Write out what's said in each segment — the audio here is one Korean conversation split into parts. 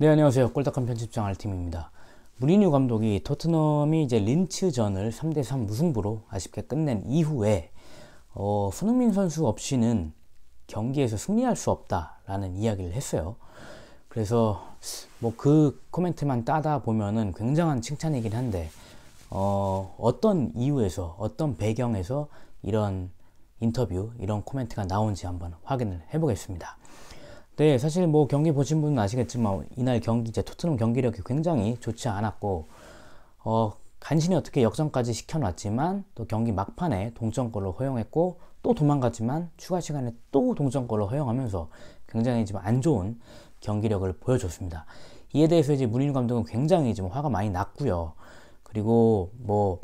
네 안녕하세요 꼴딱한 편집장 알팀입니다 무리뉴 감독이 토트넘이 이제 린츠전을 3대3 무승부로 아쉽게 끝낸 이후에 어, 손흥민 선수 없이는 경기에서 승리할 수 없다라는 이야기를 했어요 그래서 뭐 그 코멘트만 따다 보면은 굉장한 칭찬이긴 한데 어, 어떤 이유에서 어떤 배경에서 이런 인터뷰 이런 코멘트가 나온지 한번 확인을 해보겠습니다 네, 사실 뭐 경기 보신 분은 아시겠지만 이날 경기 이제 토트넘 경기력이 굉장히 좋지 않았고 어, 간신히 어떻게 역전까지 시켜놨지만 또 경기 막판에 동점골로 허용했고 또 도망갔지만 추가 시간에 또 동점골로 허용하면서 굉장히 지금 안 좋은 경기력을 보여줬습니다. 이에 대해서 이제 무리 감독은 굉장히 지금 화가 많이 났고요. 그리고 뭐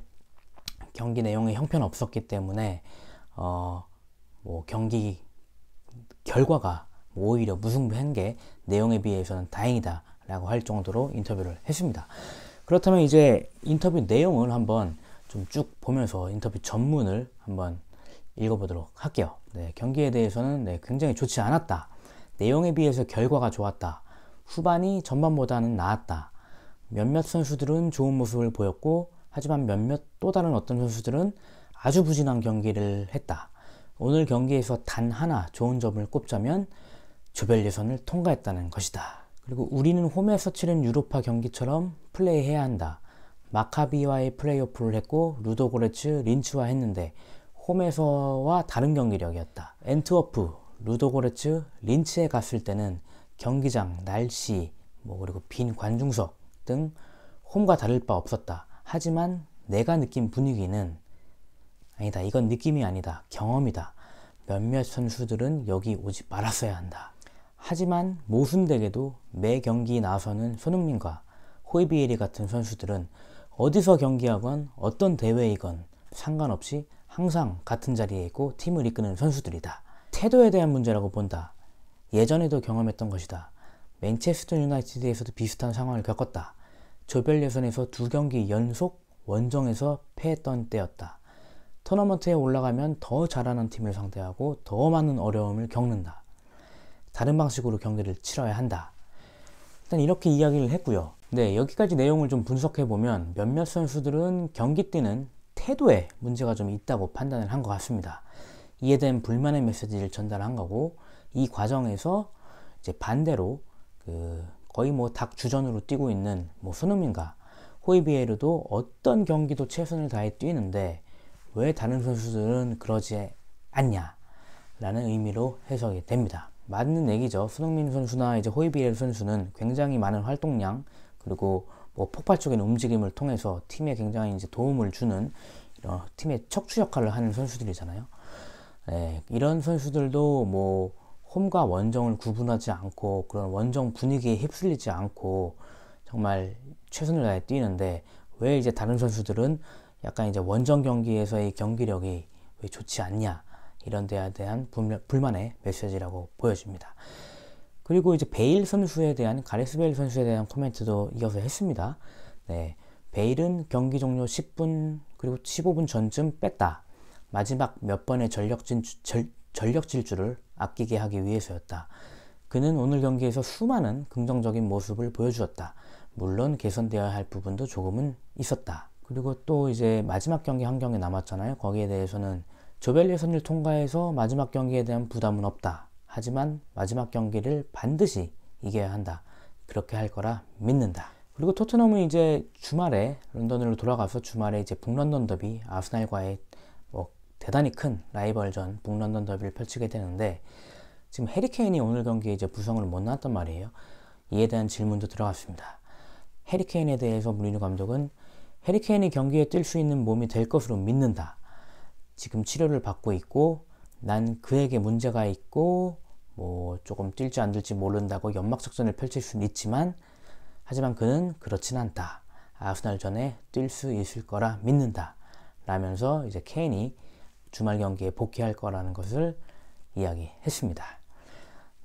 경기 내용이 형편없었기 때문에 어, 뭐 경기 결과가 오히려 무승부한 게 내용에 비해서는 다행이다 라고 할 정도로 인터뷰를 했습니다. 그렇다면 이제 인터뷰 내용을 한번 좀 쭉 보면서 인터뷰 전문을 한번 읽어보도록 할게요. 네, 경기에 대해서는 네, 굉장히 좋지 않았다. 내용에 비해서 결과가 좋았다. 후반이 전반보다는 나았다. 몇몇 선수들은 좋은 모습을 보였고, 하지만 몇몇 또 다른 어떤 선수들은 아주 부진한 경기를 했다. 오늘 경기에서 단 하나 좋은 점을 꼽자면 조별 예선을 통과했다는 것이다. 그리고 우리는 홈에서 치른 유로파 경기처럼 플레이해야 한다. 마카비와의 플레이오프를 했고 루도고레츠, 린츠와 했는데 홈에서와 다른 경기력이었다. 엔트워프, 루도고레츠, 린츠에 갔을 때는 경기장, 날씨, 뭐 그리고 빈 관중석 등 홈과 다를 바 없었다. 하지만 내가 느낀 분위기는 아니다. 이건 느낌이 아니다. 경험이다. 몇몇 선수들은 여기 오지 말았어야 한다. 하지만 모순되게도 매 경기 나서는 손흥민과 호이비에리 같은 선수들은 어디서 경기하건 어떤 대회이건 상관없이 항상 같은 자리에 있고 팀을 이끄는 선수들이다. 태도에 대한 문제라고 본다. 예전에도 경험했던 것이다. 맨체스터 유나이티드에서도 비슷한 상황을 겪었다. 조별 예선에서 두 경기 연속 원정에서 패했던 때였다. 토너먼트에 올라가면 더 잘하는 팀을 상대하고 더 많은 어려움을 겪는다. 다른 방식으로 경기를 치러야 한다. 일단 이렇게 이야기를 했고요. 네, 여기까지 내용을 좀 분석해 보면 몇몇 선수들은 경기 뛰는 태도에 문제가 좀 있다고 판단을 한 것 같습니다. 이에 대한 불만의 메시지를 전달한 거고 이 과정에서 이제 반대로 그 거의 뭐 닭 주전으로 뛰고 있는 뭐 손흥민과 호이비에르도 어떤 경기도 최선을 다해 뛰는데 왜 다른 선수들은 그러지 않냐라는 의미로 해석이 됩니다. 맞는 얘기죠. 손흥민 선수나 이제 호이비엘 선수는 굉장히 많은 활동량 그리고 뭐 폭발적인 움직임을 통해서 팀에 굉장히 이제 도움을 주는 이런 팀의 척추 역할을 하는 선수들이잖아요. 네, 이런 선수들도 뭐 홈과 원정을 구분하지 않고 그런 원정 분위기에 휩쓸리지 않고 정말 최선을 다해 뛰는데 왜 이제 다른 선수들은 약간 이제 원정 경기에서의 경기력이 왜 좋지 않냐 이런 데에 대한 불만의 메시지라고 보여집니다. 그리고 이제 베일 선수에 대한 가레스 베일 선수에 대한 코멘트도 이어서 했습니다. 네. 베일은 경기 종료 10분 그리고 15분 전쯤 뺐다. 마지막 몇 번의 전력, 진 절, 전력 질주를 아끼게 하기 위해서였다. 그는 오늘 경기에서 수많은 긍정적인 모습을 보여주었다. 물론 개선되어야 할 부분도 조금은 있었다. 그리고 또 이제 마지막 경기 한 경기 남았잖아요. 거기에 대해서는 조별 예선을 통과해서 마지막 경기에 대한 부담은 없다. 하지만 마지막 경기를 반드시 이겨야 한다. 그렇게 할 거라 믿는다. 그리고 토트넘은 이제 주말에 런던으로 돌아가서 주말에 이제 북런던 더비 아스날과의 뭐 대단히 큰 라이벌전 북런던 더비를 펼치게 되는데 지금 해리케인이 오늘 경기에 이제 부상을 못 났단 말이에요. 이에 대한 질문도 들어갔습니다. 해리케인에 대해서 무리뉴 감독은 해리케인이 경기에 뛸 수 있는 몸이 될 것으로 믿는다. 지금 치료를 받고 있고 난 그에게 문제가 있고 뭐 조금 뛸지 안 뛸지 모른다고 연막작전을 펼칠 수는 있지만 하지만 그는 그렇진 않다. 아스날전에 뛸 수 있을 거라 믿는다. 라면서 이제 케인이 주말 경기에 복귀할 거라는 것을 이야기했습니다.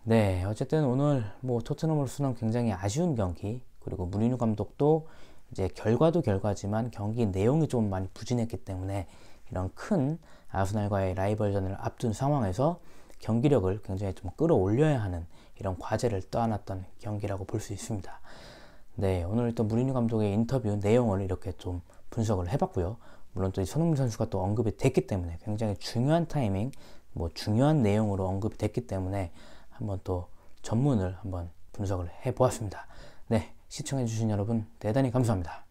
네, 어쨌든 오늘 뭐 토트넘으로서는 굉장히 아쉬운 경기 그리고 무리뉴 감독도 이제 결과도 결과지만 경기 내용이 좀 많이 부진했기 때문에 이런 큰 아스날과의 라이벌전을 앞둔 상황에서 경기력을 굉장히 좀 끌어올려야 하는 이런 과제를 떠안았던 경기라고 볼 수 있습니다. 네, 오늘 또 무리뉴 감독의 인터뷰 내용을 이렇게 좀 분석을 해봤고요. 물론 또 손흥민 선수가 또 언급이 됐기 때문에 굉장히 중요한 타이밍, 뭐 중요한 내용으로 언급이 됐기 때문에 한번 또 전문을 한번 분석을 해보았습니다. 네, 시청해주신 여러분 대단히 감사합니다.